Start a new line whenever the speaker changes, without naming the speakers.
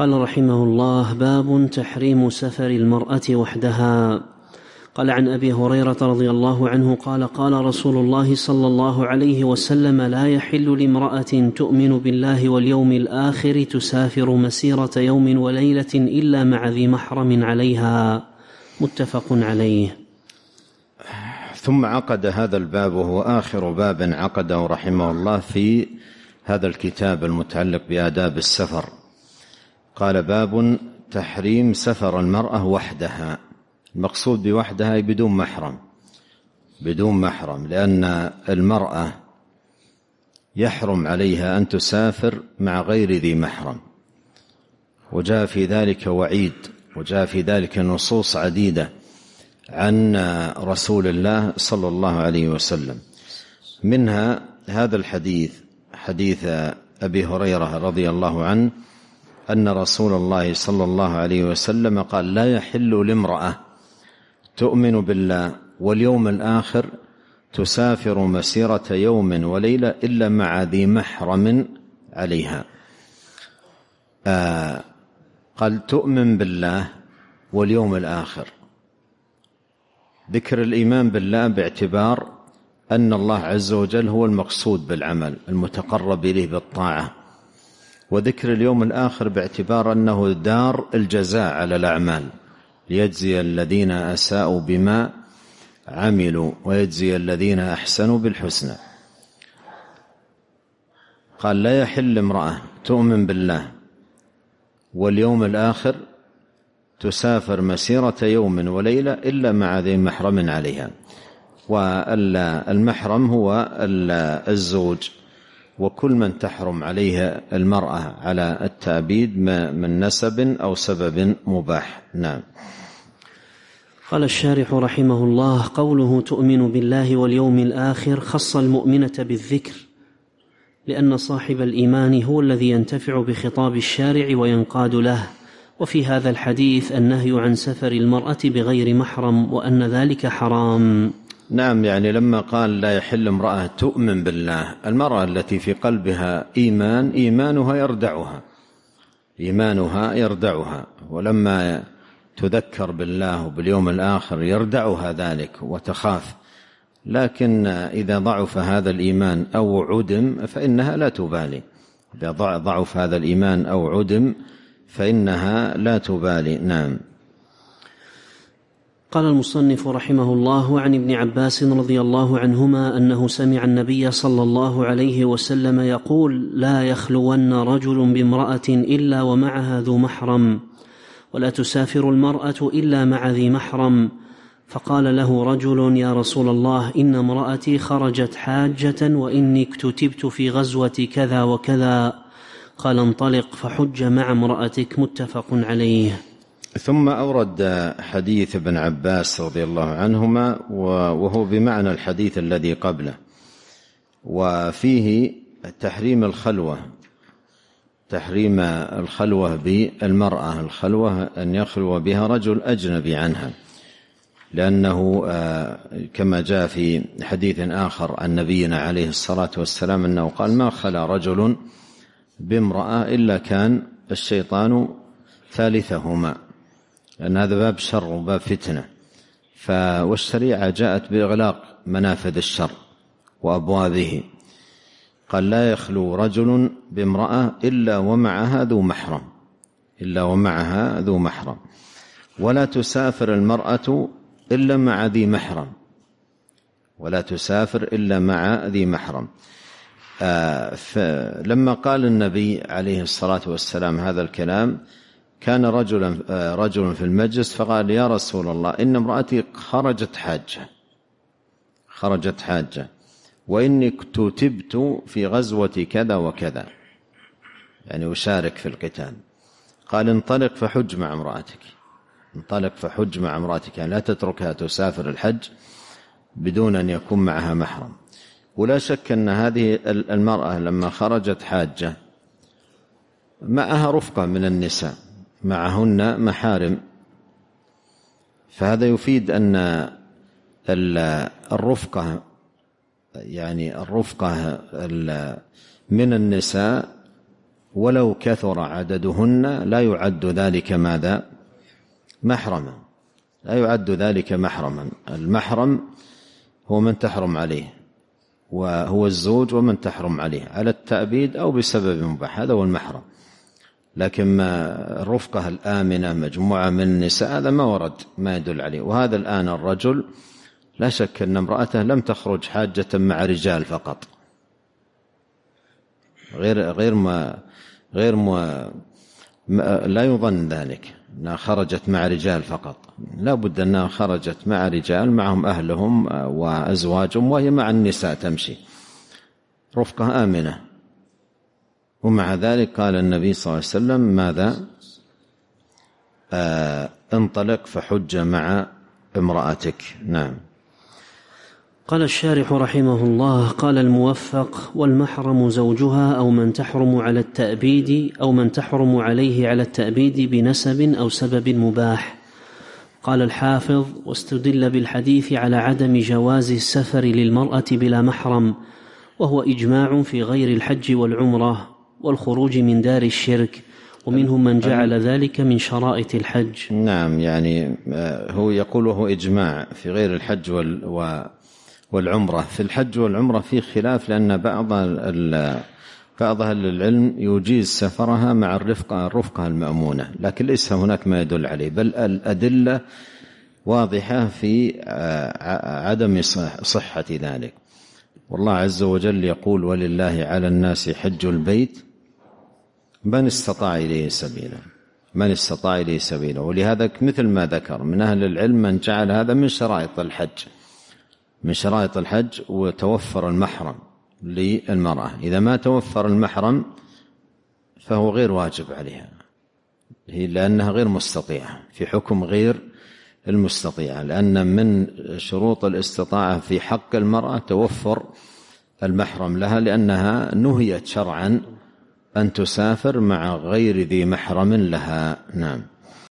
قال رحمه الله باب تحريم سفر المراه وحدها قال عن ابي هريره رضي الله عنه قال قال رسول الله صلى الله عليه وسلم لا يحل لامراه تؤمن بالله واليوم الاخر تسافر مسيره يوم وليله الا مع ذي محرم عليها
متفق عليه ثم عقد هذا الباب وهو اخر باب عقده رحمه الله في هذا الكتاب المتعلق باداب السفر قال باب تحريم سفر المرأة وحدها المقصود بوحدها بدون محرم بدون محرم لأن المرأة يحرم عليها أن تسافر مع غير ذي محرم وجاء في ذلك وعيد وجاء في ذلك نصوص عديدة عن رسول الله صلى الله عليه وسلم منها هذا الحديث حديث أبي هريرة رضي الله عنه أن رسول الله صلى الله عليه وسلم قال لا يحل لامرأة تؤمن بالله واليوم الآخر تسافر مسيرة يوم وليلة إلا مع ذي محرم عليها آه قال تؤمن بالله واليوم الآخر ذكر الإيمان بالله باعتبار أن الله عز وجل هو المقصود بالعمل المتقرب إليه بالطاعة وذكر اليوم الآخر باعتبار أنه دار الجزاء على الأعمال ليجزي الذين أساءوا بما عملوا ويجزي الذين أحسنوا بالحسنى قال لا يحل امرأة تؤمن بالله واليوم الآخر تسافر مسيرة يوم وليلة إلا مع ذي محرم عليها والمحرم هو الزوج وكل من تحرم عليه المرأة على التأبيد من نسب أو سبب مباح نعم
قال الشارح رحمه الله قوله تؤمن بالله واليوم الآخر خص المؤمنة بالذكر لأن صاحب الإيمان هو الذي ينتفع بخطاب الشارع وينقاد له وفي هذا الحديث النهي عن سفر المرأة بغير
محرم وأن ذلك حرام نعم يعني لما قال لا يحل امرأة تؤمن بالله المرأة التي في قلبها إيمان إيمانها يردعها إيمانها يردعها ولما تذكر بالله وباليوم الآخر يردعها ذلك وتخاف لكن إذا ضعف هذا الإيمان أو عدم فإنها لا تبالي إذا ضعف هذا الإيمان أو عدم فإنها لا تبالي نعم
قال المصنف رحمه الله عن ابن عباس رضي الله عنهما انه سمع النبي صلى الله عليه وسلم يقول لا يخلون رجل بامراه الا ومعها ذو محرم ولا تسافر المراه الا مع ذي محرم فقال له رجل يا رسول الله ان امراتي خرجت حاجه واني اكتتبت في غزوه كذا وكذا قال انطلق فحج
مع امراتك متفق عليه ثم أورد حديث ابن عباس رضي الله عنهما وهو بمعنى الحديث الذي قبله وفيه تحريم الخلوة تحريم الخلوة بالمرأة الخلوة أن يخلو بها رجل أجنبي عنها لأنه آه، كما جاء في حديث آخر عن نبينا عليه الصلاة والسلام أنه قال ما خلا رجل بامرأة إلا كان الشيطان ثالثهما لأن هذا باب شر وباب فتنة فالشريعة والشريعة جاءت بإغلاق منافذ الشر وأبوابه قال لا يخلو رجل بامرأة إلا ومعها ذو محرم إلا ومعها ذو محرم ولا تسافر المرأة إلا مع ذي محرم ولا تسافر إلا مع ذي محرم آه، فلما قال النبي عليه الصلاة والسلام هذا الكلام كان رجلا آه، رجل في المجلس فقال يا رسول الله إن امرأتي خرجت حاجة خرجت حاجة وإني اكتتبت في غزوة كذا وكذا يعني أشارك في القتال قال انطلق فحج مع امرأتك انطلق فحج مع امرأتك يعني لا تتركها تسافر الحج بدون أن يكون معها محرم ولا شك أن هذه المرأة لما خرجت حاجة معها رفقة من النساء معهن محارم فهذا يفيد أن الرفقة يعني الرفقة من النساء ولو كثر عددهن لا يعد ذلك ماذا محرما لا يعد ذلك محرما المحرم هو من تحرم عليه وهو الزوج ومن تحرم عليه على التأبيد أو بسبب مباح هذا هو المحرم لكن ما الرفقة الآمنة مجموعة من النساء هذا ما ورد ما يدل عليه وهذا الآن الرجل لا شك أن امرأته لم تخرج حاجة مع رجال فقط غير غير ما غير ما, ما لا يظن ذلك أنها خرجت مع رجال فقط لا بد أنها خرجت مع رجال معهم أهلهم وأزواجهم وهي مع النساء تمشي رفقة آمنة ومع ذلك قال النبي صلى الله عليه وسلم ماذا آه انطلق فحج مع امرأتك نعم قال الشارح رحمه الله قال
الموفق والمحرم زوجها او من تحرم على التابيد او من تحرم عليه على التابيد بنسب او سبب مباح قال الحافظ واستدل بالحديث على عدم جواز السفر للمراه بلا محرم وهو اجماع في غير الحج والعمره والخروج من دار الشرك ومنهم
من جعل ذلك من شرائط الحج نعم يعني آه، هو يقول وهو إجماع في غير الحج وال والعمرة في الحج والعمرة في خلاف لأن بعض بعض أهل العلم يجيز سفرها مع الرفقة الرفقة المأمونة لكن ليس هناك ما يدل عليه بل الأدلة واضحة في آه، عدم صحة ذلك والله عز وجل يقول ولله على الناس حج البيت من استطاع إليه سبيلا من استطاع إليه سبيلا ولهذا مثل ما ذكر من أهل العلم من جعل هذا من شرائط الحج من شرائط الحج وتوفر المحرم للمرأة إذا ما توفر المحرم فهو غير واجب عليها هي لأنها غير مستطيعة في حكم غير المستطيعة لأن من شروط الاستطاعة في حق المرأة توفر المحرم لها لأنها نهيت شرعا أن تسافر مع غير ذي محرم لها نعم